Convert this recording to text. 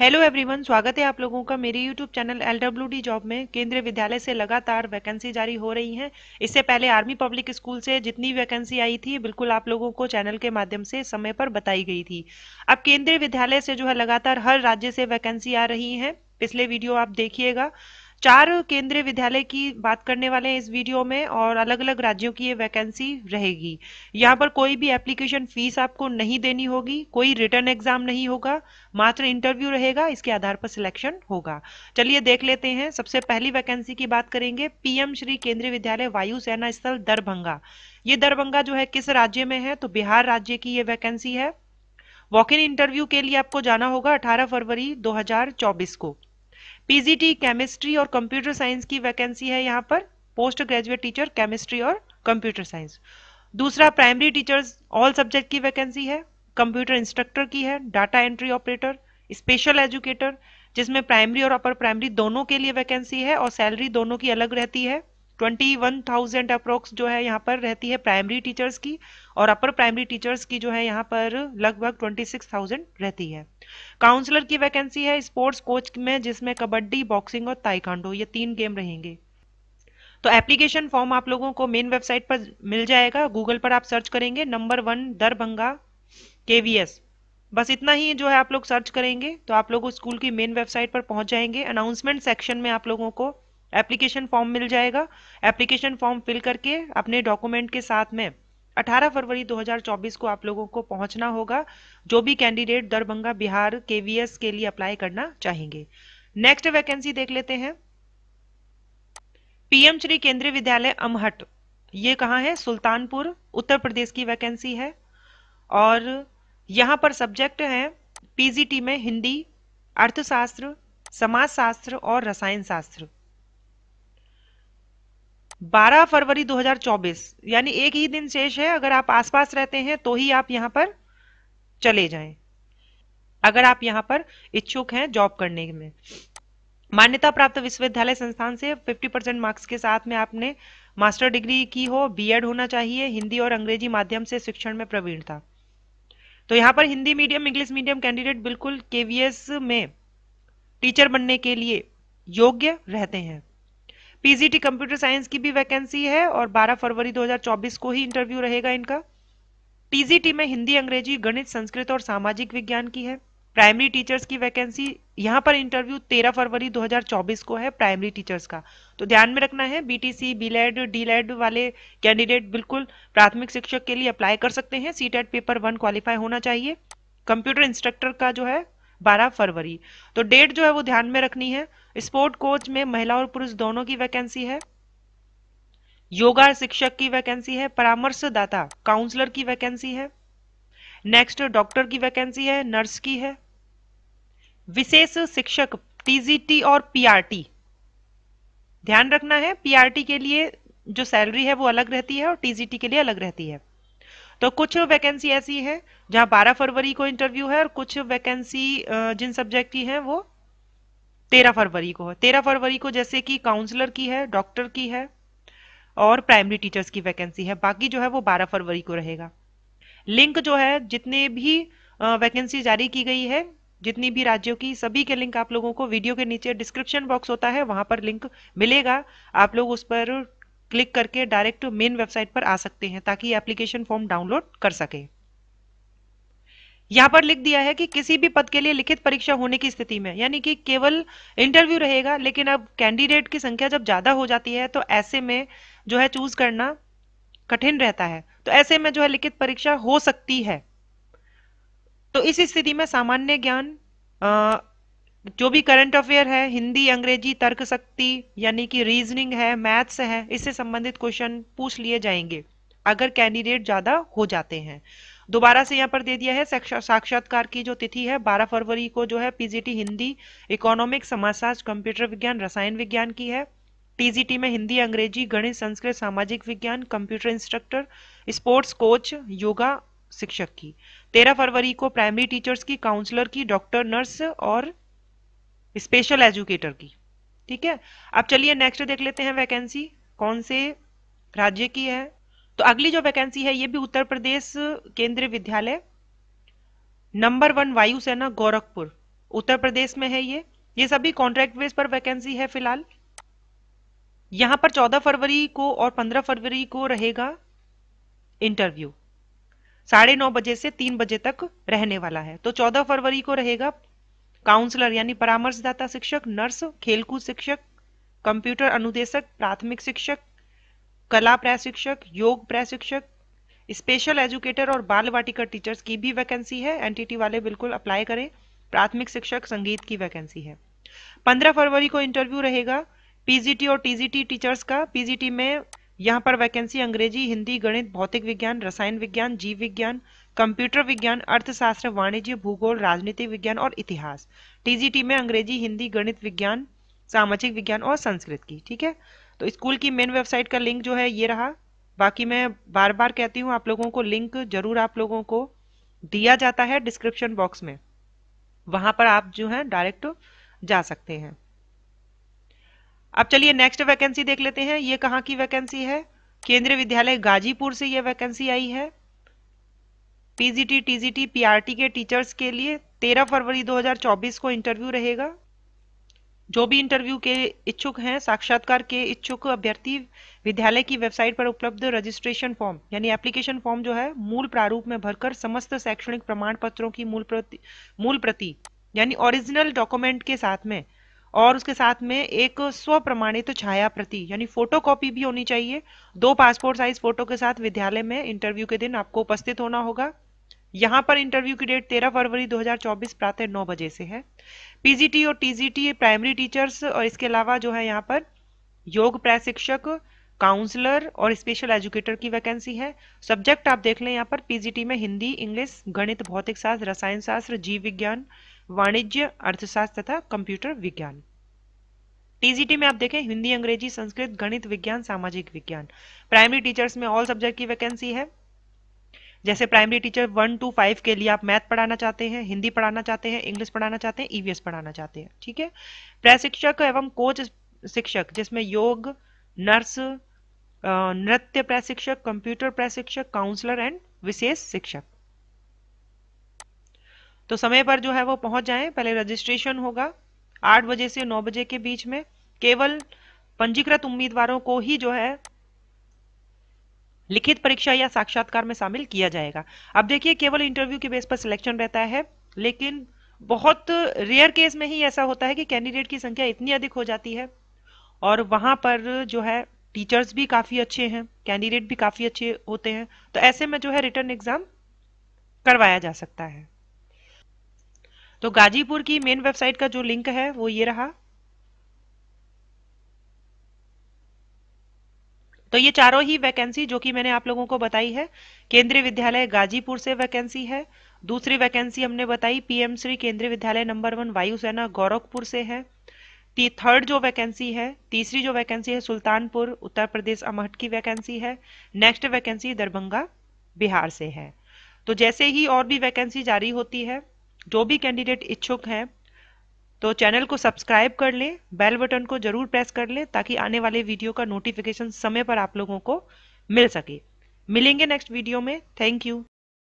hello everyone स्वागत है आप लोगों का मेरे YouTube channel L W D job में केंद्रीय विद्यालय से लगातार वैकेंसी जारी हो रही है इससे पहले आर्मी पब्लिक स्कूल से जितनी वैकेंसी आई थी बिल्कुल आप लोगों को चैनल के माध्यम से समय पर बताई गई थी अब केंद्रीय विद्यालय से जो है लगातार हर राज्य से वैकेंसी आ रही है पिछले वीडियो आप देखिएगा चार केंद्रीय विद्यालय की बात करने वाले हैं इस वीडियो में और अलग अलग राज्यों की ये वैकेंसी रहेगी यहाँ पर कोई भी एप्लीकेशन फीस आपको नहीं देनी होगी कोई रिटर्न एग्जाम नहीं होगा मात्र इंटरव्यू रहेगा इसके आधार पर सिलेक्शन होगा चलिए देख लेते हैं सबसे पहली वैकेंसी की बात करेंगे पीएम श्री केंद्रीय विद्यालय वायुसेना स्थल दरभंगा ये दरभंगा जो है किस राज्य में है तो बिहार राज्य की ये वैकेंसी है वॉक इन इंटरव्यू के लिए आपको जाना होगा 18 फरवरी 2024 को पीजीटी केमिस्ट्री और कंप्यूटर साइंस की वैकेंसी है यहाँ पर पोस्ट ग्रेजुएट टीचर केमिस्ट्री और कंप्यूटर साइंस दूसरा प्राइमरी टीचर्स ऑल सब्जेक्ट की वैकेंसी है कंप्यूटर इंस्ट्रक्टर की है data entry operator special educator जिसमें प्राइमरी और अपर प्राइमरी दोनों के लिए वैकेंसी है और सैलरी दोनों की अलग रहती है 21,000 अप्रोक्स जो है यहाँ पर रहती है प्राइमरी टीचर्स की और अपर प्राइमरी टीचर्स की जो है यहाँ पर लगभग 26,000 रहती है काउंसलर की वैकेंसी है स्पोर्ट्स कोच में जिसमें कबड्डी बॉक्सिंग और ताइकांडो ये तीन गेम रहेंगे तो एप्लीकेशन फॉर्म आप लोगों को मेन वेबसाइट पर मिल जाएगा गूगल पर आप सर्च करेंगे नंबर वन दरभंगा केवीएस बस इतना ही जो है आप लोग सर्च करेंगे तो आप लोग स्कूल की मेन वेबसाइट पर पहुंच जाएंगे अनाउंसमेंट सेक्शन में आप लोगों को एप्लीकेशन फॉर्म मिल जाएगा एप्लीकेशन फॉर्म फिल करके अपने डॉक्यूमेंट के साथ में 18 फरवरी 2024 को आप लोगों को पहुंचना होगा जो भी कैंडिडेट दरभंगा बिहार केवीएस के लिए अप्लाई करना चाहेंगे नेक्स्ट वैकेंसी देख लेते हैं पीएम श्री केंद्रीय विद्यालय अमहट ये कहा है सुल्तानपुर उत्तर प्रदेश की वैकेंसी है और यहां पर सब्जेक्ट है पीजीटी में हिंदी अर्थशास्त्र समाजशास्त्र और रसायन शास्त्र 12 फरवरी 2024 यानी एक ही दिन शेष है अगर आप आसपास रहते हैं तो ही आप यहाँ पर चले जाएं अगर आप यहां पर इच्छुक हैं जॉब करने में मान्यता प्राप्त विश्वविद्यालय संस्थान से 50 परसेंट मार्क्स के साथ में आपने मास्टर डिग्री की हो बीएड होना चाहिए हिंदी और अंग्रेजी माध्यम से शिक्षण में प्रवीण था तो यहाँ पर Hindi medium English medium candidate बिल्कुल केवीएस में टीचर बनने के लिए योग्य रहते हैं पीजीटी कंप्यूटर साइंस की भी वैकेंसी है और 12 फरवरी 2024 को ही इंटरव्यू रहेगा इनका टीजीटी में हिंदी अंग्रेजी गणित संस्कृत और सामाजिक विज्ञान की है प्राइमरी टीचर्स की वैकेंसी यहाँ पर इंटरव्यू 13 फरवरी 2024 को है प्राइमरी टीचर्स का तो ध्यान में रखना है बीटीसी बीलेड डीलेड वाले कैंडिडेट बिल्कुल प्राथमिक शिक्षक के लिए अप्लाई कर सकते हैं सीटेट पेपर वन क्वालिफाई होना चाहिए कंप्यूटर इंस्ट्रक्टर का जो है 12 फरवरी तो डेट जो है वो ध्यान में रखनी है स्पोर्ट कोच में महिला और पुरुष दोनों की वैकेंसी है योगा शिक्षक की वैकेंसी है परामर्शदाता काउंसलर की वैकेंसी है नेक्स्ट डॉक्टर की वैकेंसी है नर्स की है विशेष शिक्षक टीजीटी और पीआरटी ध्यान रखना है पीआरटी के लिए जो सैलरी है वो अलग रहती है और टीजीटी के लिए अलग रहती है तो कुछ वैकेंसी ऐसी है जहां 12 फरवरी को इंटरव्यू है और कुछ वैकेंसी जिन सब्जेक्ट की है वो 13 फरवरी को है 13 फरवरी को जैसे कि काउंसलर की है डॉक्टर की है और प्राइमरी टीचर्स की वैकेंसी है बाकी जो है वो 12 फरवरी को रहेगा लिंक जो है जितने भी वैकेंसी जारी की गई है जितनी भी राज्यों की सभी के लिंक आप लोगों को वीडियो के नीचे डिस्क्रिप्शन बॉक्स होता है वहां पर लिंक मिलेगा आप लोग उस पर क्लिक करके डायरेक्ट मेन वेबसाइट पर आ सकते हैं ताकि एप्लीकेशन फॉर्म डाउनलोड कर सके यहां पर लिख दिया है कि किसी भी पद के लिए लिखित परीक्षा होने की स्थिति में यानी कि केवल इंटरव्यू रहेगा लेकिन अब कैंडिडेट की संख्या जब ज़्यादा हो जाती है तो ऐसे में जो है चूज करना कठिन रहता है तो ऐसे में जो है लिखित परीक्षा हो सकती है तो इस स्थिति में सामान्य ज्ञान जो भी करंट अफेयर है हिंदी अंग्रेजी तर्क शक्ति यानी कि रीजनिंग है मैथ्स है इससे संबंधित क्वेश्चन पूछ लिए जाएंगे अगर कैंडिडेट ज़्यादा हो जाते हैं दोबारा से यहाँ पर दे दिया है साक्षात्कार की जो तिथि है 12 फरवरी को जो है पीजीटी हिंदी इकोनॉमिक समाजशास्त्र कंप्यूटर विज्ञान रसायन विज्ञान की है पीजीटी में हिंदी अंग्रेजी गणित संस्कृत सामाजिक विज्ञान computer instructor sports coach yoga शिक्षक की तेरह फरवरी को प्राइमरी टीचर्स की काउंसलर की डॉक्टर नर्स और स्पेशल एजुकेटर की ठीक है अब चलिए नेक्स्ट देख लेते हैं वैकेंसी कौन से राज्य की है तो अगली जो वैकेंसी है ये भी उत्तर प्रदेश केंद्रीय विद्यालय नंबर वन वायुसेना गोरखपुर उत्तर प्रदेश में है ये ये सभी कॉन्ट्रैक्ट बेस पर वैकेंसी है फिलहाल यहां पर 14 फरवरी को और 15 फरवरी को रहेगा इंटरव्यू साढ़े नौ बजे से तीन बजे तक रहने वाला है तो 14 फरवरी को रहेगा काउंसलर यानी परामर्शदाता शिक्षक नर्स खेलकूद शिक्षक कंप्यूटर अनुदेशक प्राथमिक शिक्षक कला प्रशिक्षक योग प्रशिक्षक स्पेशल एजुकेटर और बाल वाटिका टीचर्स की भी वैकेंसी है एनटीटी वाले बिल्कुल अप्लाई करें प्राथमिक शिक्षक संगीत की वैकेंसी है 15 फरवरी को इंटरव्यू रहेगा पीजीटी और टीजीटी टीचर्स का पीजीटी में यहाँ पर वैकेंसी अंग्रेजी हिंदी गणित भौतिक विज्ञान रसायन विज्ञान जीव विज्ञान कंप्यूटर विज्ञान अर्थशास्त्र वाणिज्य भूगोल राजनीति विज्ञान और इतिहास टीजीटी में अंग्रेजी हिंदी गणित विज्ञान सामाजिक विज्ञान और संस्कृत की ठीक है तो स्कूल की मेन वेबसाइट का लिंक जो है ये रहा बाकी मैं बार बार कहती हूँ आप लोगों को लिंक जरूर आप लोगों को दिया जाता है डिस्क्रिप्शन बॉक्स में वहां पर आप जो है डायरेक्ट जा सकते हैं अब चलिए नेक्स्ट वैकेंसी देख लेते हैं ये कहाँ की वैकेंसी है केंद्रीय विद्यालय गाजीपुर से यह वैकेंसी आई है पीजीटी टीजीटी पीआरटी के टीचर्स के लिए 13 फरवरी 2024 को इंटरव्यू रहेगा जो भी इंटरव्यू के इच्छुक हैं साक्षात्कार के इच्छुक अभ्यर्थी विद्यालय की वेबसाइट पर उपलब्ध रजिस्ट्रेशन फॉर्म यानी एप्लीकेशन फॉर्म जो है मूल प्रारूप में भरकर समस्त शैक्षणिक प्रमाण पत्रों की मूल प्रति मूल प्रति यानी ओरिजिनल डॉक्यूमेंट के साथ में और उसके साथ में एक स्व प्रमाणित तो छाया प्रति यानी फोटो कॉपी भी होनी चाहिए दो पासपोर्ट साइज फोटो के साथ विद्यालय में इंटरव्यू के दिन आपको उपस्थित होना होगा यहाँ पर इंटरव्यू की डेट 13 फरवरी 2024 प्रातः 9 बजे से है पीजीटी और टीजीटी प्राइमरी टीचर्स और इसके अलावा जो है यहाँ पर योग प्रशिक्षक काउंसलर और स्पेशल एजुकेटर की वैकेंसी है सब्जेक्ट आप देख लें यहाँ पर पीजीटी में हिंदी इंग्लिश गणित भौतिक शास्त्र रसायन शास्त्र जीव विज्ञान वाणिज्य अर्थशास्त्र तथा कंप्यूटर विज्ञान टीजीटी में आप देखें हिंदी अंग्रेजी संस्कृत गणित विज्ञान सामाजिक विज्ञान प्राइमरी टीचर्स में ऑल सब्जेक्ट की वैकेंसी है जैसे primary teacher one two five के लिए आप मैथ पढ़ाना चाहते हैं हिंदी पढ़ाना चाहते हैं इंग्लिश पढ़ाना चाहते हैं ईवीएस e पढ़ाना चाहते हैं ठीक है प्रशिक्षक एवं कोच शिक्षक जिसमें योग नर्स नृत्य प्रशिक्षक कंप्यूटर प्रशिक्षक काउंसलर एंड विशेष शिक्षक तो समय पर जो है वो पहुंच जाए पहले रजिस्ट्रेशन होगा आठ बजे से नौ बजे के बीच में केवल पंजीकृत उम्मीदवारों को ही जो है लिखित परीक्षा या साक्षात्कार में शामिल किया जाएगा अब देखिए केवल इंटरव्यू के बेस पर सिलेक्शन रहता है लेकिन बहुत रेयर केस में ही ऐसा होता है कि कैंडिडेट की संख्या इतनी अधिक हो जाती है और वहां पर जो है टीचर्स भी काफ़ी अच्छे हैं कैंडिडेट भी काफ़ी अच्छे होते हैं तो ऐसे में जो है रिटर्न एग्ज़ाम करवाया जा सकता है तो गाजीपुर की मेन वेबसाइट का जो लिंक है वो ये रहा तो ये चारों ही वैकेंसी जो कि मैंने आप लोगों को बताई है केंद्रीय विद्यालय गाजीपुर से वैकेंसी है दूसरी वैकेंसी हमने बताई पीएम श्री केंद्रीय विद्यालय नंबर वन वायुसेना गोरखपुर से है थर्ड जो वैकेंसी है तीसरी जो वैकेंसी है सुल्तानपुर उत्तर प्रदेश अमहट की वैकेंसी है नेक्स्ट वैकेंसी दरभंगा बिहार से है तो जैसे ही और भी वैकेंसी जारी होती है जो भी कैंडिडेट इच्छुक हैं तो चैनल को सब्सक्राइब कर लें बेल बटन को ज़रूर प्रेस कर लें ताकि आने वाले वीडियो का नोटिफिकेशन समय पर आप लोगों को मिल सके मिलेंगे नेक्स्ट वीडियो में थैंक यू